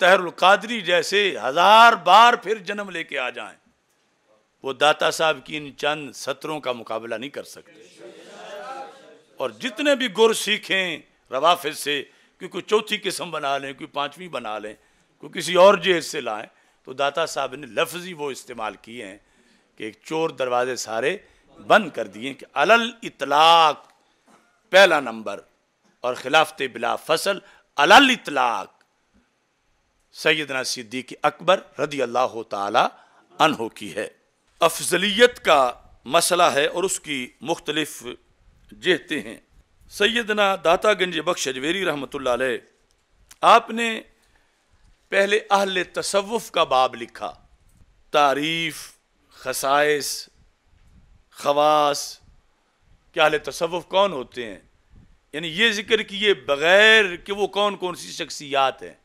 तहरुल जैसे हजार बार फिर जन्म लेके आ जाएं वो दाता साहब की इन चंद सत्रों का मुकाबला नहीं कर सकते और जितने भी गुर सीखें रवाफिज से कि कोई चौथी किस्म बना लें कोई पांचवी बना लें कोई किसी और जेज से लाएं तो दाता साहब ने लफ्जी वो इस्तेमाल किए हैं कि एक चोर दरवाजे सारे बंद कर दिए कि अलल इतलाक पहला नंबर और खिलाफत बिला फसल अलल इतलाक सैदना सिद्दीक अकबर रदी अल्लाह तहो की है अफजलियत का मसला है और उसकी मुख्तलफ जहते हैं सैदना गंज बख्श अजवेरी रहमत आपने पहले अहल तसवुफ़ का बाब लिखा तारीफ़ खसाइस खवास के अहल तसवुफ़ कौन होते हैं यानी ये जिक्र किए बग़ैर कि वो कौन कौन सी शख्सियात हैं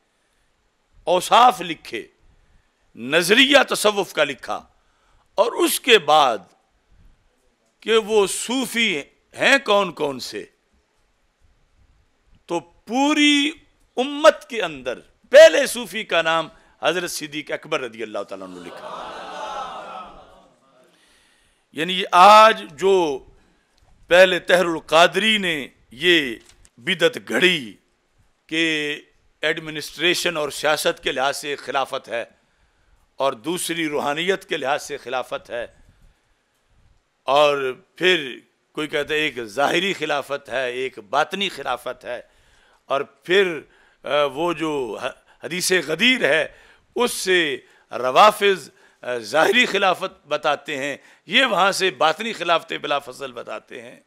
औसाफ लिखे नज़रिया तसवुफ़ का लिखा और उसके बाद कि वो सूफ़ी हैं कौन कौन से तो पूरी उम्मत के अंदर पहले सूफ़ी का नाम हज़रत सिद्दीक अकबर रदी अल्लाह तला ने लिखा यानी आज जो पहले तहरुल कादरी ने ये बिदत घड़ी के एडमिनिस्ट्रेशन और सियासत के लिहाज से खिलाफत है और दूसरी रूहानियत के लिहाज से खिलाफत है और फिर कोई कहता है एक ज़ाहरी खिलाफत है एक बातनी खिलाफत है और फिर वो जो हदीस गदीर है उससे रवाफिज ज़ाहरी खिलाफत बताते हैं ये वहाँ से बातनी खिलाफत बिला फसल बताते हैं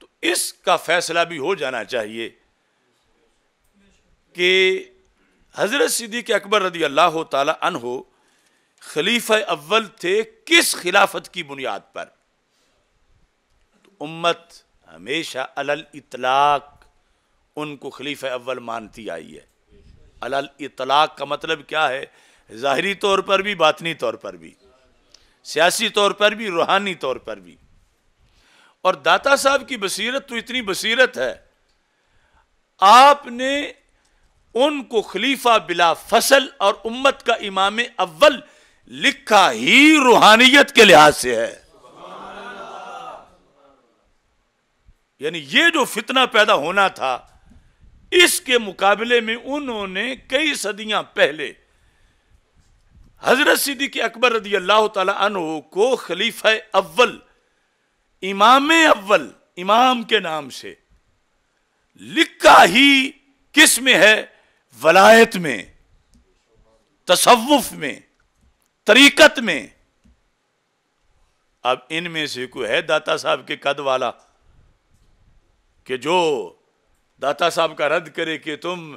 तो इसका फ़ैसला भी हो जाना चाहिए कि हज़रत सिद्दीक अकबर रदी अल्लाह तन हो खलीफ अव्वल थे किस खिलाफत की बुनियाद पर तो उम्मत हमेशा अलल इतलाक उनको खलीफ अव्वल मानती आई है अलल इतलाक का मतलब क्या है ज़ाहरी तौर पर भी बातनी तौर पर भी सियासी तौर पर भी रूहानी तौर पर भी और दाता साहब की बसीरत तो इतनी बसीरत है आपने उनको खलीफा बिला फसल और उम्मत का इमाम अव्वल लिखा ही रूहानियत के लिहाज से है यानी ये जो फितना पैदा होना था इसके मुकाबले में उन्होंने कई सदियां पहले हजरत के अकबर रदी अल्लाह तु को खलीफा अव्वल इमाम अव्वल इमाम के नाम से लिखा ही किस में है वलायत में तसवुफ में तरीकत में अब इनमें से कोई है दाता साहब के कद वाला कि जो दाता साहब का रद्द करे कि तुम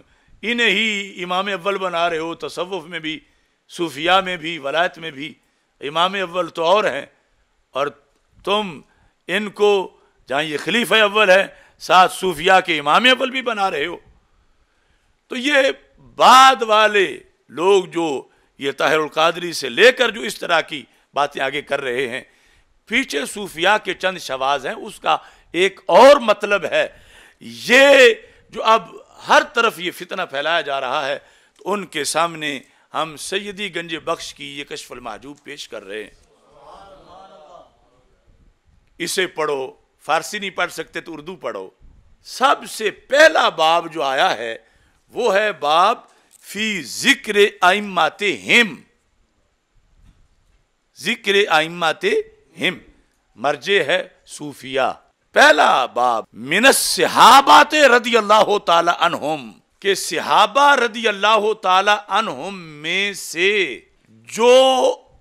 इन्हें ही इमाम अव्वल बना रहे हो तसवुफ में भी सूफिया में भी वलायत में भी इमाम अव्वल तो और हैं और तुम इनको जहाँ ये खलीफ अव्वल है साथ सूफिया के इमाम अव्वल भी बना रहे हो तो ये बाद वाले लोग जो ये ताहिर कादरी से लेकर जो इस तरह की बातें आगे कर रहे हैं पीछे सूफिया के चंद शवाज हैं उसका एक और मतलब है ये जो अब हर तरफ ये फितना फैलाया जा रहा है तो उनके सामने हम सैदी गंज बख्श की ये कशफल महजूब पेश कर रहे हैं इसे पढ़ो फारसी नहीं पढ़ सकते तो उर्दू पढ़ो सबसे पहला बाब जो आया है वो है बाब फी जिक्र आइमाते हिम जिक्र आइमाते हिम मर्जे है सूफिया पहला बाब मिनस सिहाबात रदी अल्लाह अनहुम के सिहाबा रदी अल्लाह अनहुम में से जो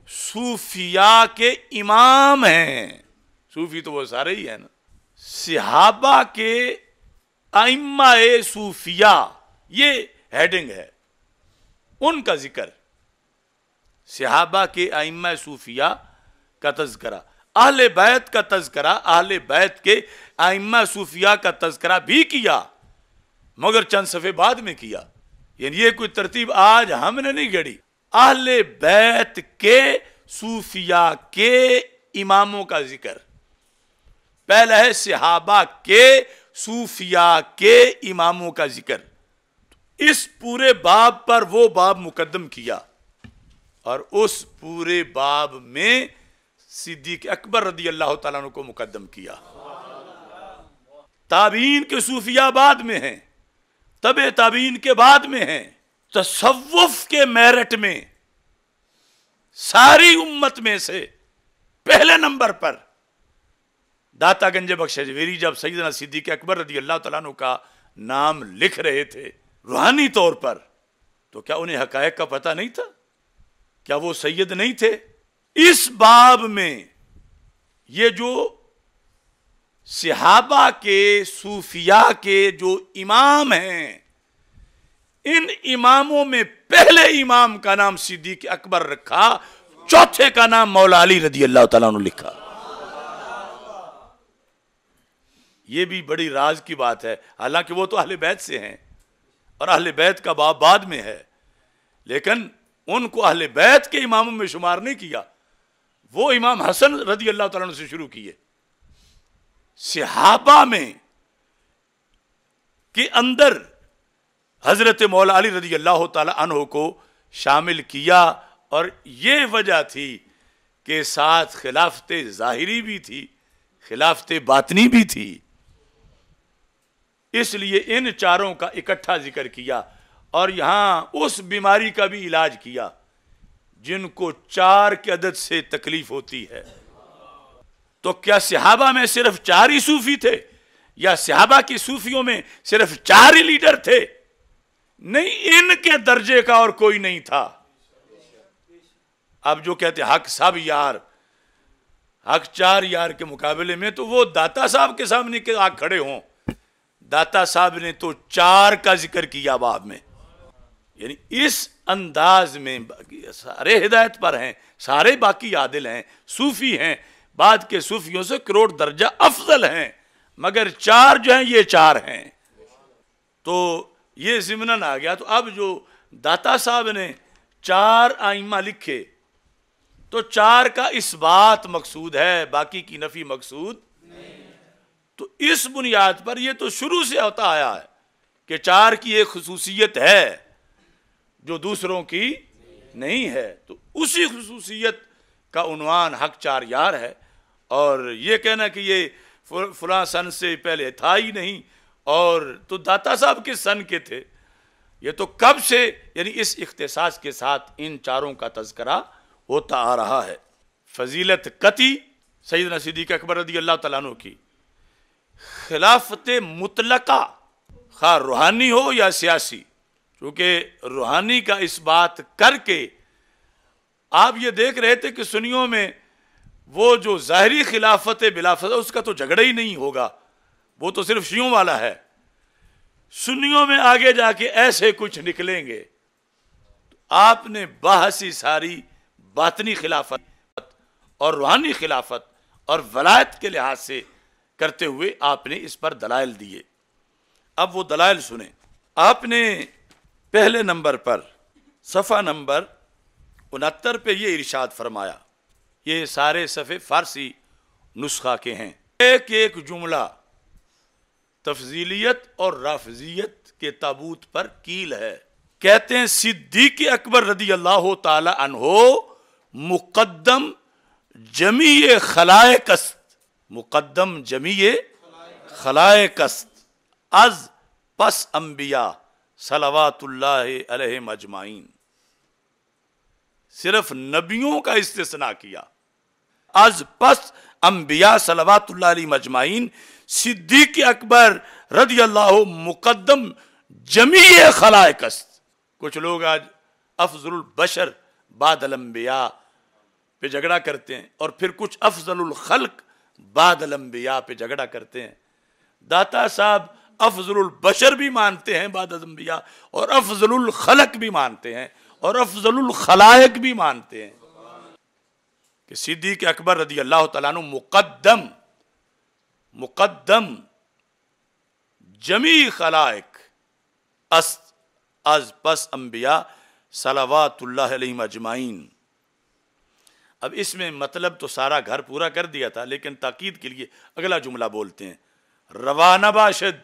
सूफिया के इमाम हैं सूफी तो वो सारे ही है ना सिहाबा के अम्मा सूफिया ये हेडिंग है उनका जिक्र सिहाबा के आइम सूफिया का तस्करा आहल बैत का तस्करा आहल बैत के आइम सूफिया का तस्करा भी किया मगर चंद सफ़े बाद में किया यानी ये कोई तरतीब आज हमने नहीं गढ़ी आहल बैत के सूफिया के इमामों का जिक्र पहला है सिहाबा के सूफिया के इमामों का जिक्र इस पूरे बाब पर वो बाब मुकदम किया और उस पूरे बाब में सिद्दीक अकबर रदी अल्लाह तु को मुकदम किया ताबीन के सूफिया बाद में हैं तब ताबीन के बाद में हैं तसवुफ के मेरिट में सारी उम्मत में से पहले नंबर पर दाता गंज बख्श जब सईदना सिद्दीक अकबर रदी अल्लाह तु का नाम लिख रहे थे रूहानी तौर पर तो क्या उन्हें हकायक का पता नहीं था क्या वो सैयद नहीं थे इस बाब में ये जो सिहाबा के सूफिया के जो इमाम हैं इन इमामों में पहले इमाम का नाम सिद्दीक अकबर रखा चौथे का नाम मौला अली रदी अल्लाह तला ने लिखा ये भी बड़ी राज की बात है हालांकि वो तो अहले बैत से हैं और अहल बैत का बाप बाद में है लेकिन उनको अहल बैत के इमामों में शुमार नहीं किया वो इमाम हसन रदी अल्लाह तला से शुरू किए सिहाबा में के अंदर हज़रत मौला अली रजी अल्लाह तहों को शामिल किया और ये वजह थी कि साथ खिलाफत ज़ाहिरी भी थी खिलाफत बातनी भी थी इसलिए इन चारों का इकट्ठा जिक्र किया और यहां उस बीमारी का भी इलाज किया जिनको चार की अदद से तकलीफ होती है तो क्या सिहाबा में सिर्फ चार ही सूफी थे या सिहाबा की सूफियों में सिर्फ चार ही लीडर थे नहीं इनके दर्जे का और कोई नहीं था अब जो कहते हक सब यार हक चार यार के मुकाबले में तो वो दाता साहब के सामने के आग खड़े हों दाता साहब ने तो चार का जिक्र किया बाब में यानी इस अंदाज में सारे हिदायत पर हैं सारे बाकी आदिल हैं सूफी हैं बाद के सूफियों से करोड़ दर्जा अफजल हैं मगर चार जो हैं ये चार हैं तो ये जिमनन आ गया तो अब जो दाता साहब ने चार आइमा लिखे तो चार का इस बात मकसूद है बाकी की नफी मकसूद तो इस बुनियाद पर यह तो शुरू से होता आया है कि चार की एक खसूसियत है जो दूसरों की नहीं है तो उसी खसूसियत का हक चार यार है और ये कहना कि ये फलां सन से पहले था ही नहीं और तो दाता साहब के सन के थे ये तो कब से यानी इस इख्तसास के साथ इन चारों का तस्करा होता आ रहा है फजीलत कती सैद नसीदी अकबर रदी अल्लाह तु की खिलाफत मुतलका खा रूहानी हो या सियासी क्योंकि रूहानी का इस बात करके आप ये देख रहे थे कि सुनियों में वो जो ज़ाहरी खिलाफत बिलाफत उसका तो झगड़ा ही नहीं होगा वो तो सिर्फ शियों वाला है सुनियों में आगे जाके ऐसे कुछ निकलेंगे तो आपने बहसी सारी बातनी खिलाफत और रूहानी खिलाफत और वलायत के लिहाज से करते हुए आपने इस पर दलाइल दिए अब वो दलाइल सुने आपने पहले नंबर पर सफ़ा नंबर उनहत्तर पे ये इरशाद फरमाया ये सारे सफ़े फारसी नुस्खा के हैं एक एक जुमला तफजीलियत और राफजियत के ताबूत पर कील है कहते हैं सिद्दीक अकबर रदी अल्लाह तहो मुकदम जमी खलाय कस्त मुकदम जमीय खलाए कस्त अज पस अम्बिया सलावातुल्ल मजमाइन सिर्फ नबियों का इस्तेसना किया अज पस अम्बिया सलावातुल्ल मजमाइन सिद्दीक अकबर रदी अल्लाह मुकदम जमी खलाए कस्त कुछ लोग आज अफजल बशर बादलम्बिया पे झगड़ा करते हैं और फिर कुछ अफजल खलक बादल अम्बिया पे झगड़ा करते हैं दाता साहब अफजल बशर भी मानते हैं बादल अम्बिया और अफजल खलक भी मानते हैं और अफजल खलायक भी मानते हैं कि सिद्दी के अकबर रदी अल्लाह तु मुकदम मुकदम जमी खलायक अस अज पस अम्बिया सलावातल्ला अजमाइन अब इसमें मतलब तो सारा घर पूरा कर दिया था लेकिन ताकीद के लिए अगला जुमला बोलते हैं रवाना बाशद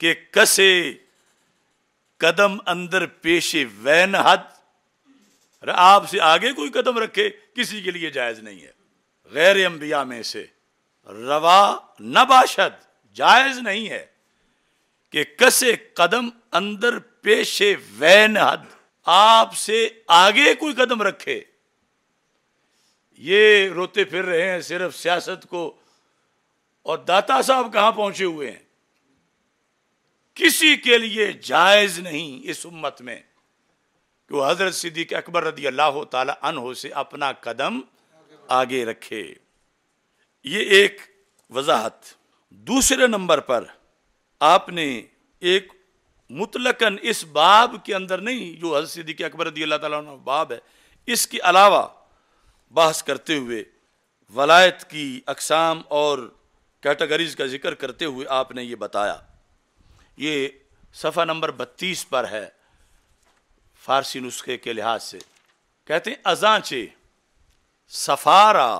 के कसे कदम अंदर पेशे वैन हद आपसे आगे कोई कदम रखे किसी के लिए जायज नहीं है गैर अंबिया में से रवा न बाशद जायज नहीं है कि कसे कदम अंदर पेशे वैन हद आपसे आगे कोई कदम रखे ये रोते फिर रहे हैं सिर्फ सियासत को और दाता साहब कहां पहुंचे हुए हैं किसी के लिए जायज नहीं इस उम्मत में कि वो हजरत सिद्दीक अकबर रदी अल्लाह तहो से अपना कदम आगे रखे ये एक वजाहत दूसरे नंबर पर आपने एक मुतलकन इस बाब के अंदर नहीं जो हजरत सिद्दीक अकबर रदी अल्लाह तब है इसके अलावा बहस करते हुए वलायत की अकसाम और कैटेगरीज़ का जिक्र करते हुए आपने ये बताया ये सफ़ा नंबर बत्तीस पर है फ़ारसी नुस्खे के लिहाज से कहते हैं अजाचे सफ़ारा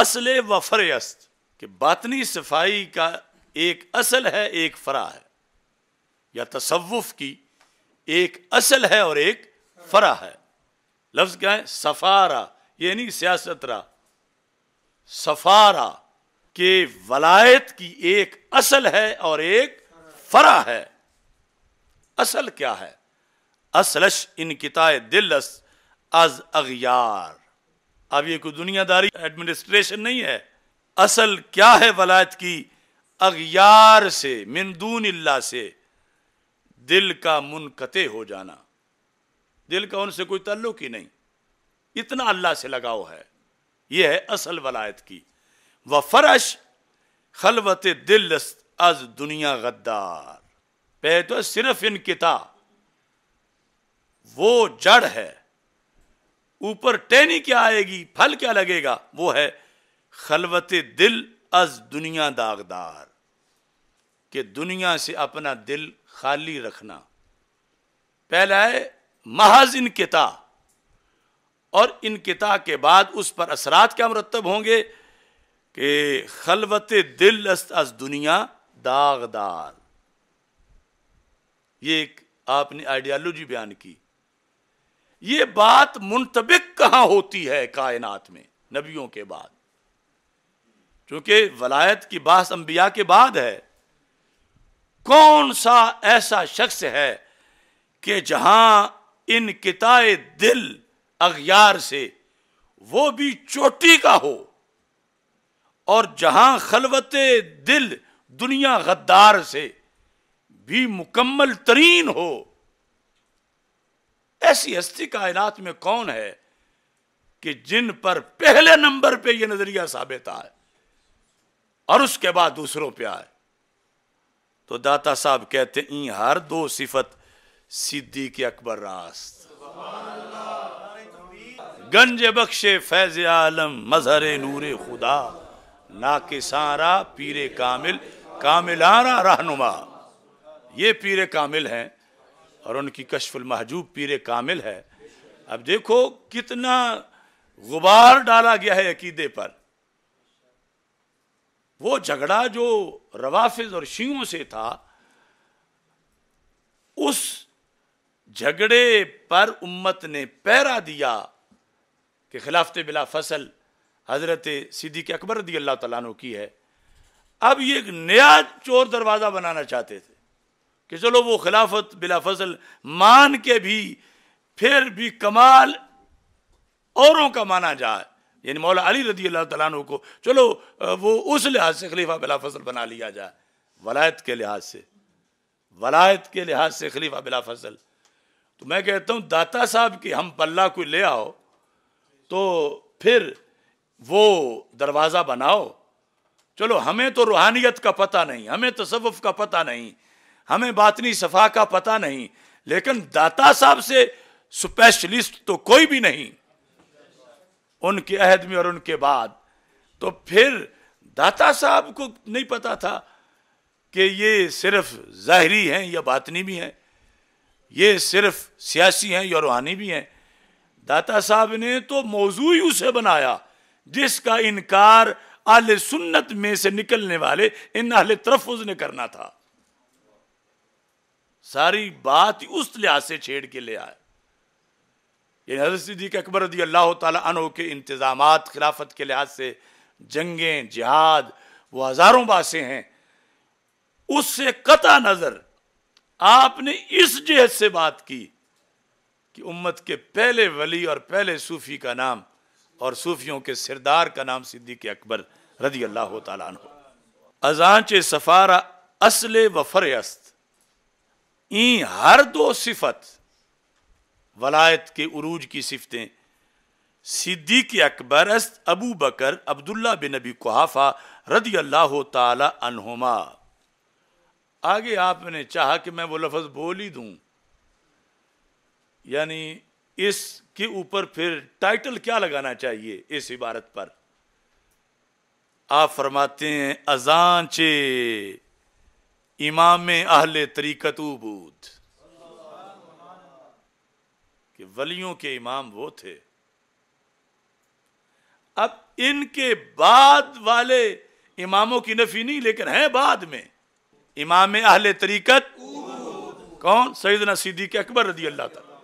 असल व फरेस्त कि बातनी सफाई का एक असल है एक फरा है या तसवुफ़ की एक असल है और एक फरा है लफ्ज क्या है सफारा ये नहीं सियासत रहा सफारा के वलायत की एक असल है और एक फरा है असल क्या है असलश इनकिताए दिलस अज अगार अब ये कोई दुनियादारी एडमिनिस्ट्रेशन नहीं है असल क्या है वलायत की अगियार से मिनदून से दिल का मुनकते हो जाना दिल का उनसे कोई ताल्लुक ही नहीं इतना अल्लाह से लगाव है यह है असल वलायत की व फरश खलवत दिल अज दुनिया गद्दार पे तो सिर्फ इन किता वो जड़ है ऊपर टहनी क्या आएगी फल क्या लगेगा वो है खलवत दिल अज दुनिया दागदार के दुनिया से अपना दिल खाली रखना पहला है महज इनकता और इनकता के बाद उस पर असरात क्या मरतब होंगे कि खलवत दिल अस दुनिया दागदार ये एक आपने आइडियालॉजी बयान की ये बात मुंतबिक कहां होती है कायनात में नबियों के बाद चूंकि वलायत की बास अंबिया के बाद है कौन सा ऐसा शख्स है कि जहां इन किताए दिल अगयार से वो भी चोटी का हो और जहां खलवत दिल दुनिया गद्दार से भी मुकम्मल तरीन हो ऐसी हस्ती कायनात में कौन है कि जिन पर पहले नंबर पे यह नजरिया साबित आए और उसके बाद दूसरों पे आए तो दाता साहब कहते हैं हर दो सिफत सिद्दीक अकबर रास्त गंज बख्शे फैज आलम मजहर नूर खुदा ना के सारा पीर कामिल कामिलाना रहनुमा ये पीर कामिल हैं और उनकी कशफुल महजूब पीर कामिल है अब देखो कितना गुबार डाला गया है अकीदे पर वो झगड़ा जो रवाफिज और शियों से था उस झगड़े पर उम्मत ने पैरा दिया कि खिलाफत बिला फसल हज़रत के अकबर रदी अल्लाह तु की है अब ये एक नया चोर दरवाज़ा बनाना चाहते थे कि चलो वो खिलाफत बिला फसल मान के भी फिर भी कमाल औरों का माना जाए यानी मौला अली रदी अल्लाह तु को चलो वो उस लिहाज से खलीफा बिला फसल बना लिया जाए वलायत के लिहाज से वलायत के लिहाज से खलीफा बिला फसल तो मैं कहता हूँ दाता साहब की हम पल्ला को ले आओ तो फिर वो दरवाज़ा बनाओ चलो हमें तो रूहानियत का पता नहीं हमें तसवुफ़ का पता नहीं हमें बातनी सफ़ा का पता नहीं लेकिन दाता साहब से स्पेशलिस्ट तो कोई भी नहीं उनके अहद में और उनके बाद तो फिर दाता साहब को नहीं पता था कि ये सिर्फ ज़ाहरी हैं या बातनी भी हैं ये सिर्फ सियासी हैं या रूहानी भी हैं दाता साहब ने तो मौजू ही उसे बनाया जिसका इनकार आल सुन्नत में से निकलने वाले इन अहल तरफुज ने करना था सारी बात उस लिहाज से छेड़ के ले आए यानी हजरत सिद्दीक अकबर रदी अल्लाह तन के इंतज़ाम खिलाफत के लिहाज से जंगें जिहाद वो हज़ारों बासें हैं उससे कता नज़र आपने इस जहत से बात की कि उम्मत के पहले वली और पहले सूफ़ी का नाम और सूफियों के सिरदार का नाम सिद्दीक अकबर रदी अल्लाह तन हो अजांच सफ़ारा असल व अस्त ई हर दो सिफत वलायत के उरूज की सिफतें सिद्दीक अकबर अस्त अबू बकर अब्दुल्ला बिन नबी कुहाफा रदी अल्लाह तुमा आगे आपने चाह कि मैं वो लफज बोल ही दू यानी इसके ऊपर फिर टाइटल क्या लगाना चाहिए इस इबारत पर आप फरमाते हैं अजान चे इमाम अहल तरीकतूबूद कि वलियों के इमाम वो थे अब इनके बाद वाले इमामों की नफी नहीं लेकिन हैं बाद में इमाम अहले तरीकत कौन सईद सईदना सिद्दीक अकबर रदी अल्लाह तला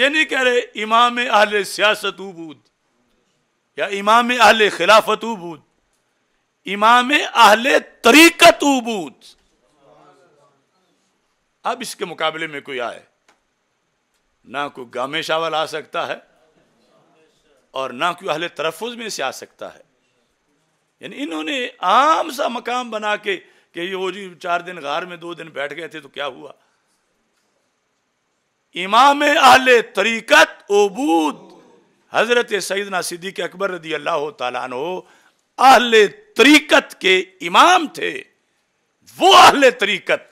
ये नहीं कह रहे इमाम अहले सियासत उबूद या इमाम अहले खिलाफत उबूद इमाम अहले तरीकत उबूद अब इसके मुकाबले में कोई आए ना कोई गामे शावल आ सकता है और ना कोई अहले तरफ़ में से आ सकता है यानी इन्होंने आम सा मकाम बना के कि वो जी चार दिन गार में दो दिन बैठ गए थे तो क्या हुआ इमाम आले तरीकत ओबूद हजरत सईदना सिद्दीक अकबर रदी अल्लाह तला आहले तरीकत के इमाम थे वो आहले तरीकत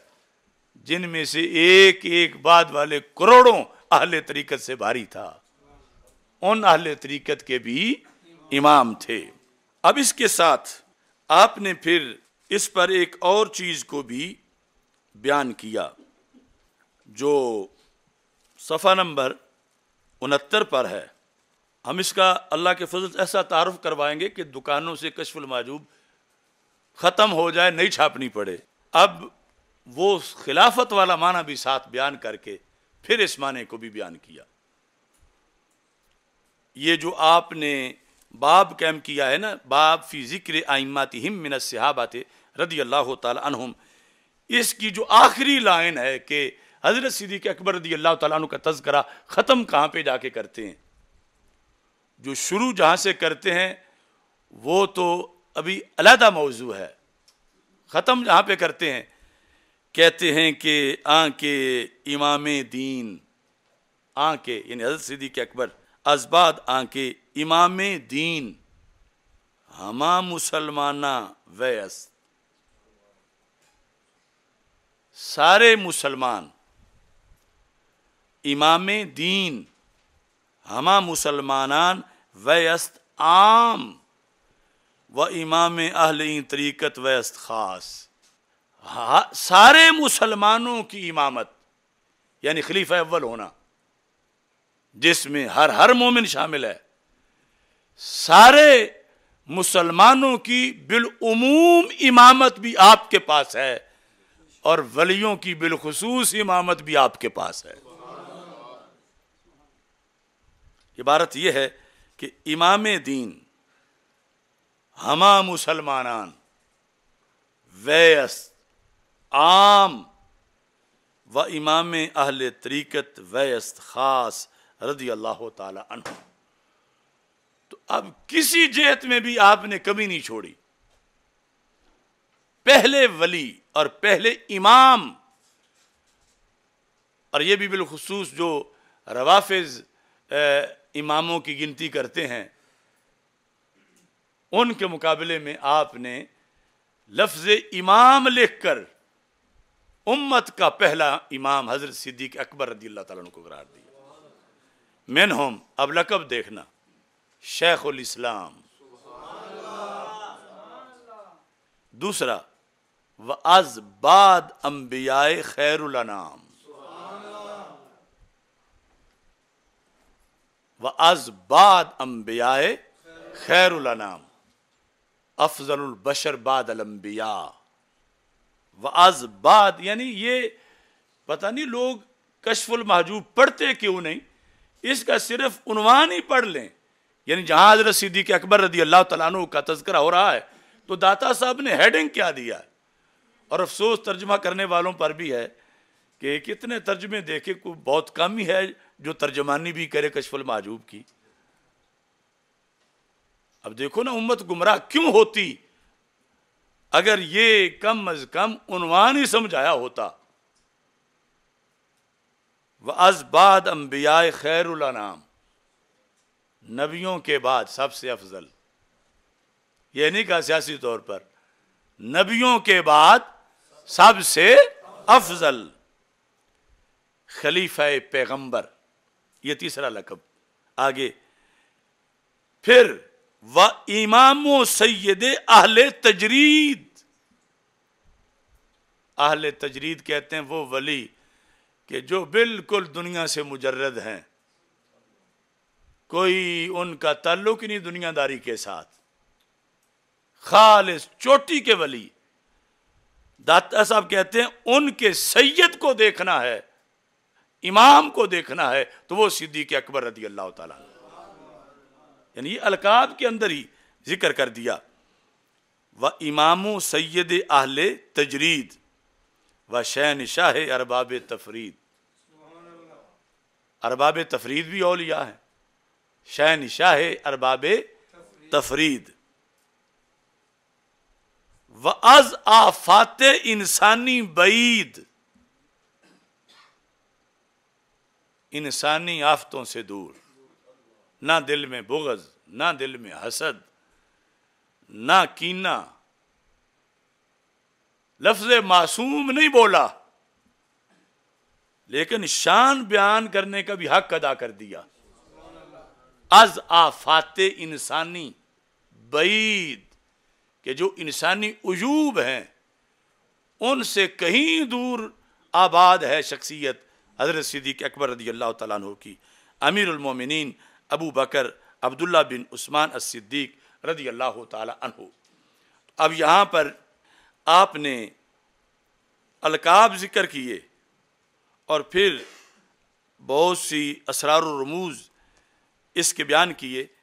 जिनमें से एक एक बाद वाले करोड़ों आहले तरीकत से भारी था उन आहले तरीकत के भी इमाम थे अब इसके साथ आपने फिर इस पर एक और चीज़ को भी बयान किया जो सफ़ा नंबर उनहत्तर पर है हम इसका अल्लाह के फजल ऐसा तारफ़ करवाएंगे कि दुकानों से कशफुल माजूब ख़त्म हो जाए नहीं छापनी पड़े अब वो खिलाफत वाला माना भी साथ बयान करके फिर इस माने को भी बयान किया ये जो आपने बाब कैम किया है ना बाब फी ज़िक्र आइमातिम मिन सिहाबात रदी अल्लाह तुम इसकी जो आखिरी लाइन है कि हज़रत सिद्दीक अकबर रदी अल्लाह तु का तस्करा ख़त्म कहाँ पे जाके करते हैं जो शुरू जहाँ से करते हैं वो तो अभी अलहदा मौजू है ख़त्म जहाँ पर करते हैं कहते हैं कि आ के इमाम दीन आ के यानी हजरत सिद्दीक अकबर अजबाद आके इमाम दीन हमा मुसलमाना वयस सारे मुसलमान इमाम दीन हमा मुसलमानान वयस्त आम व इमाम अहल तरीकत वयस्त खास सारे मुसलमानों की इमामत यानी खलीफा अव्वल होना जिसमें हर हर मोमिन शामिल है सारे मुसलमानों की बिलूम इमामत भी आपके पास है और वलियों की बिलखसूस इमामत भी आपके पास है इबारत यह है कि इमाम दीन हमा मुसलमान वैस आम व इमाम अहल तरीक़त वयस्त ख़ास रजी अल्लाह तन तो अब किसी जेहत में भी आपने कमी नहीं छोड़ी पहले वली और पहले इमाम और ये भी बिलखसूस जो रवाफिज इमामों की गिनती करते हैं उनके मुकाबले में आपने लफ्ज़ इमाम लिखकर उम्मत का पहला इमाम हज़रत सिद्दीक अकबर रदी तुम को करार दिया मेन होम अब लकब देखना शेख उल इस्लाम दूसरा व अज बाद अम्बियाए उलनाम व अज बाद अम्बियाए अफजल बशर बाद अलम्बिया व अज बाद यानी ये पता नहीं लोग कशफुल महजूब पढ़ते क्यों नहीं इसका सिर्फ उनवान ही पढ़ लें यानी जहां हजरत सिद्दीक अकबर रदी अल्लाह तु का तस्करा हो रहा है तो दाता साहब ने हेडिंग क्या दिया और अफसोस तर्जमा करने वालों पर भी है कि कितने तर्जमे देखे को बहुत कम ही है जो तर्जमानी भी करे कशफुल माजूब की अब देखो ना उम्मत गुमराह क्यों होती अगर ये कम अज कम उनवान ही समझाया होता व अजबाद अम्बिया नाम नबियों के बाद सबसे अफजल ये नहीं कहा सियासी तौर पर नबियों के बाद सबसे अफजल खलीफा पैगंबर यह तीसरा लकब आगे फिर व इमाम सैद अहल तजरीद अहल तजरीद कहते हैं वो वली कि जो बिल्कुल दुनिया से मुजरद हैं कोई उनका ताल्लुक ही नहीं दुनियादारी के साथ खाल चोटी के वली दाता साहब कहते हैं उनके सैयद को देखना है इमाम को देखना है तो वो सिद्दीक अकबर रदी अल्लाह ताला यानी अलकाब के अंदर ही जिक्र कर दिया व इमामो सैयद आहले तजरीद व शहन शाह अरबाब तफरीद अरबाब तफरीद भी अलिया है शहन शाह अरबाब तफरीद व अज आफात इंसानी बईद इंसानी आफतों से दूर ना दिल में बुगज ना दिल में हसद ना कीना लफ्ज मासूम नहीं बोला लेकिन शान बयान करने का भी हक अदा कर दिया अज आफाते इंसानी बईद के जो इंसानी अजूब हैं उनसे कहीं दूर आबाद है शख्सियत हजरत सिद्दीक अकबर रदी अल्लाह तु की अमीरमिन अबू बकर अब्दुल्ला बिन उस्मान सिद्दीक रदी अल्लाह तु अब यहाँ पर आपने अलकाब ज़िक्र किए और फिर बहुत सी असरार रमूज़ इसके बयान किए